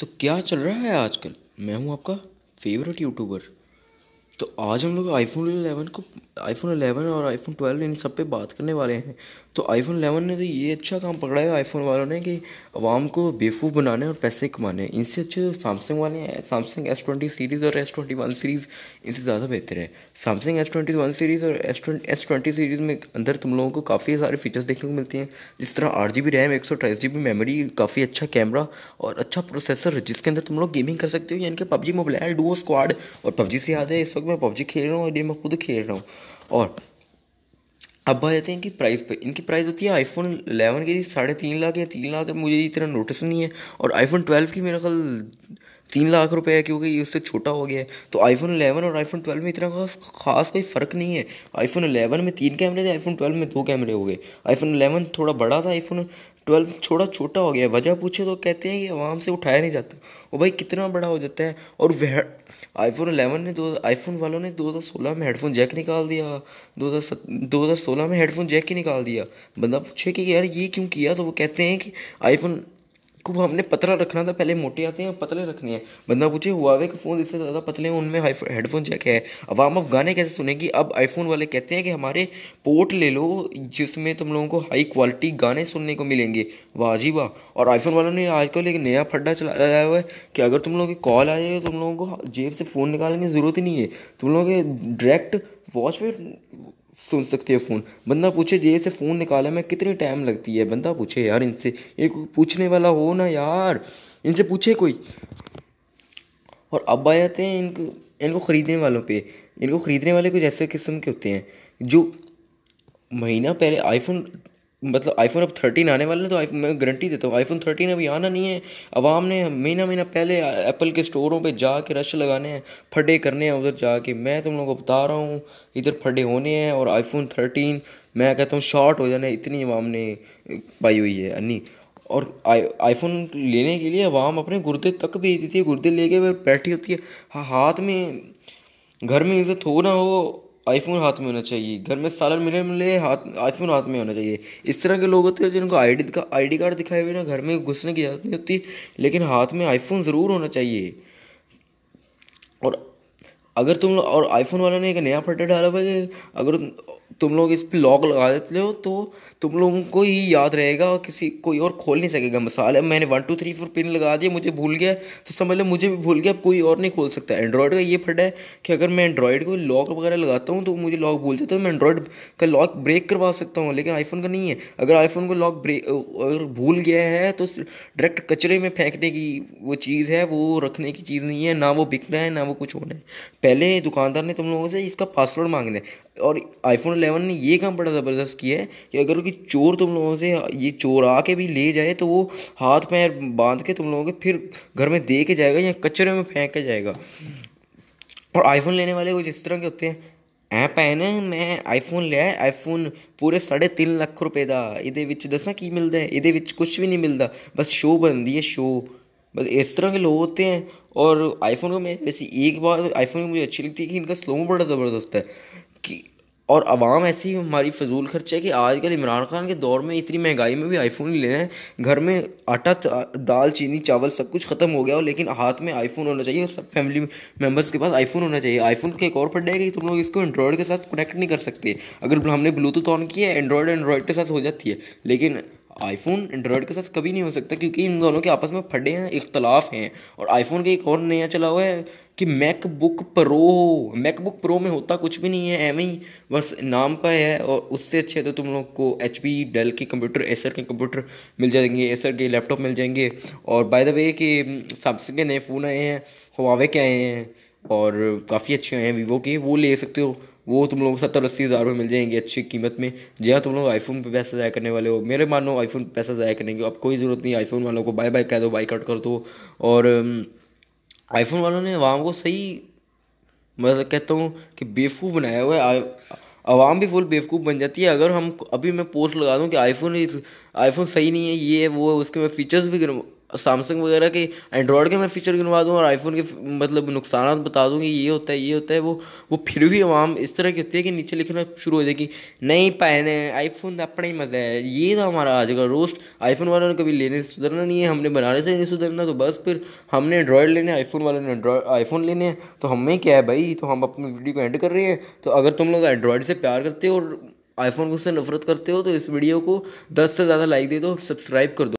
तो क्या चल रहा है आजकल मैं हूँ आपका फेवरेट यूट्यूबर तो आज हम लोग आईफोन 11 को आईफोन 11 और आईफोन 12 इन सब पे बात करने वाले हैं तो आईफोन 11 ने तो ये अच्छा काम पकड़ा है आईफोन वालों ने कि आवाम को बेवकूफ़ बनाने और पैसे कमाने इनसे अच्छे सैमसंग तो वाले हैं सैमसंग एस ट्वेंटी सीरीज़ और एस ट्वेंटी वन सीरीज़ इनसे ज़्यादा बेहतर है Samsung S twenty one series और एस एस ट्वेंटी सीरीज़ में अंदर तुम लोगों को काफ़ी सारे फीचर्स देखने को मिलती हैं जिस तरह आठ जी बी रैम एक सौ अट्ठाईस जी बी मेमोरी काफ़ी अच्छा कैमरा और अच्छा प्रोसेसर जिसके अंदर तुम लोग गेमिंग कर सकते हो यानी कि पबजी मोबाइल डुओ स्क्वाड और पबजी से याद है इस वक्त वक्त मैं पबजी खेल रहा हूँ और ये मैं खुद खेल रहा हूँ और अब आ जाते हैं इनकी प्राइस पे इनकी प्राइस होती है आईफोन इलेवन की साढ़े तीन लाख या तीन लाख मुझे इतना नोटिस नहीं है और आईफोन ट्वेल्व की मेरा ख्याल तीन लाख रुपए है क्योंकि ये उससे छोटा हो गया है तो आईफोन इलेवन और आईफोन ट्वेल्व में इतना खास खास कोई फ़र्क नहीं है आईफोन इलेवन में तीन कैमरे थे आईफोन ट्वेल्व में दो कैमरे हो गए आईफोन इलेवन थोड़ा बड़ा था आईफोन ट्वेल्थ छोड़ा छोटा हो गया वजह पूछे तो कहते हैं कि आवाम से उठाया नहीं जाता वो भाई कितना बड़ा हो जाता है और वह आईफोन अलेवन ने दो आईफोन वालों ने दो हज़ार सोलह में हेडफोन जैक निकाल दिया दो दो हज़ार हज़ार सोलह में हेडफोन जैक ही निकाल दिया बंदा पूछे कि यार ये क्यों किया तो वो कहते हैं कि आईफोन को हमने पतला रखना था पहले मोटे आते हैं पतले रखने हैं बंदा पूछे हुआवे के फ़ोन इससे ज़्यादा पतले हैं उनमें हेडफोन जैक है हम अब गाने कैसे सुनेगी अब आईफोन वाले कहते हैं कि हमारे पोर्ट ले लो जिसमें तुम लोगों को हाई क्वालिटी गाने सुनने को मिलेंगे वाह जी वाह और आईफोन वालों ने आजकल एक नया फड्डा चलाया हुआ है कि अगर तुम लोगों की कॉल आ जाए तो तुम लोगों को जेब से फ़ोन निकालने की ज़रूरत ही नहीं है तुम लोगों के डायरेक्ट वॉच पे सुन सकते हो फ़ोन बंदा पूछे जे से फ़ोन निकाले में कितनी टाइम लगती है बंदा पूछे यार इनसे ये पूछने वाला हो ना यार इनसे पूछे कोई और अब आ जाते हैं इनको इनको ख़रीदने वालों पे इनको ख़रीदने वाले कुछ ऐसे किस्म के होते हैं जो महीना पहले आईफोन मतलब आईफोन अब थर्टीन आने वाले तो आईफोन मैं गारंटी देता हूँ आईफोन थर्टीन अभी आना नहीं है आवाम ने महीना महीना पहले एप्पल के स्टोरों पे जा के रश लगाने हैं फटे करने हैं उधर जा के मैं तुम लोगों को बता रहा हूँ इधर फटे होने हैं और आईफोन थर्टीन मैं कहता हूँ शॉर्ट हो जाने इतनी आवाम ने पाई हुई है अन्नी और आई आईफोन लेने के लिए आवाम अपने गुर्दे तक भेज देती है गुर्दे लेके बैठी होती है हाथ में घर में इज्जत हो ना हो आईफोन हाथ में होना चाहिए घर में सालन मिले मिले हाथ आईफोन हाथ में होना चाहिए इस तरह के लोग होते हैं जिनको आईडी का आईडी कार्ड दिखाए हुए ना घर में घुसने की इजाज़त नहीं होती लेकिन हाथ में आईफोन ज़रूर होना चाहिए और अगर तुम और आईफोन वालों ने एक नया प्रोडक्ट डाला हुआ है अगर तुम लोग इस पर लॉक लगा देते हो तो तुम लोगों को ही याद रहेगा और किसी कोई और खोल नहीं सकेगा मसाल है मैंने one two three four pin लगा दिया मुझे भूल गया तो समझ लो मुझे भी भूल गया अब कोई और नहीं खोल सकता एंड्रॉयड का ये फट है कि अगर मैं एंड्रॉयड को लॉक वगैरह लगाता हूँ तो मुझे लॉक भूल जाता है मैं एंड्रॉयड का लॉक ब्रेक करवा सकता हूँ लेकिन आईफोन का नहीं है अगर आईफोन को लॉक ब्रेक अगर भूल गया है तो डायरेक्ट कचरे में फेंकने की वो चीज़ है वो रखने की चीज़ नहीं है ना वो बिकना है ना वो कुछ होना है पहले दुकानदार ने तुम लोगों से इसका पासवर्ड मांगना है और आईफोन इलेवन ने ये काम बड़ा ज़बरदस्त किया है कि अगर कि चोर तुम लोगों से ये चोर आके भी ले जाए तो वो हाथ पैर बांध के तुम लोगों के फिर घर में दे के जाएगा या कचरे में फेंक के जाएगा और आईफोन लेने वाले कुछ इस तरह के होते हैं ऐ ਭੈਣ मैं आईफोन लिया आईफोन पूरे साढ़े तीन लख ਦਾ का ये दसा ਕੀ मिलता है ये कुछ भी नहीं मिलता बस शो बनती है शो बस इस तरह के लोग होते हैं और आईफोन को मैं वैसे एक बार आईफोन मुझे अच्छी लगती है कि इनका स्लो बड़ा ज़बरदस्त है कि और आवाम ऐसी हमारी फजूल खर्च है कि आजकल इमरान खान के दौर में इतनी महंगाई में भी आईफोन ही ले रहे हैं घर में आटा दाल चीनी चावल सब कुछ ख़त्म हो गया हो लेकिन हाथ में आईफोन होना चाहिए और सब फैमिली मेम्बर्स के पास आईफोन होना चाहिए आईफोन के एक और पड़ है कि तुम लोग इसको एंड्रॉयड के साथ कनेक्ट नहीं कर सकते अगर हमने ब्लूटूथ ऑन किया है एंड्रॉयड एंड्रॉयड के साथ हो जाती है लेकिन आईफोन एंड्रॉयड के साथ कभी नहीं हो सकता क्योंकि इन दोनों के आपस में फटे हैं इख्तलाफ हैं और आईफोन के एक और नया चला हुआ है कि मैकबुक प्रो मैकबुक प्रो में होता कुछ भी नहीं है एम ही बस नाम का है और उससे अच्छे तो तुम लोग को एच पी डेल के कंप्यूटर एसर के कंप्यूटर मिल जाएंगे एसर के लैपटॉप मिल जाएंगे और बाय द वे कि सैमसंग के नए फ़ोन आए हैं हवावे के आए हैं और काफ़ी अच्छे आए हैं वीवो के वो ले सकते हो वो तुम लोगों को सत्तर अस्सी हज़ार रुपये मिल जाएंगे अच्छी कीमत में जी हाँ तुम लोग आईफोन पे पैसा ज़ाया करने वाले हो मेरे मानो आईफोन पैसा ज़ाया करने अब कोई ज़रूरत नहीं आईफोन वालों को बाय बाय कह दो बाई कट कर दो और आईफोन um, वालों ने आवाम को सही मैं मतलब कहता हूँ कि बेवकूफ़ बनाया हुआ है आवाम भी फुल बेवकूफ़ बन जाती है अगर हम अभी मैं पोस्ट लगा दूँ कि आईफोन आईफोन सही नहीं है ये वो उसके मैं फीचर्स भी सैमसंग वगैरह के एंड्रॉयड के मैं फ़ीचर गिनवा दूँ और आईफोन के मतलब नुकसान बता दूँ कि ये होता है ये होता है वो वो फिर भी आवाम इस तरह की होती है कि नीचे लिखना शुरू हो जाएगी नहीं पहने आईफोन अपना ही मज़ा है ये था हमारा आज का रोस्ट आईफोन वालों ने कभी लेने से सुधरना नहीं है हमने बनाने से नहीं सुधरना तो बस फिर हमने एंड्रॉयड लेने आईफोन वालों ने आईफोन लेने हैं तो हमें क्या है भाई तो हम अपनी वीडियो को एंड कर रहे हैं तो अगर तुम लोग एंड्रॉयड से प्यार करते हो और आईफोन को उससे नफरत करते हो तो इस वीडियो को दस से ज़्यादा लाइक दे दो सब्सक्राइब कर दो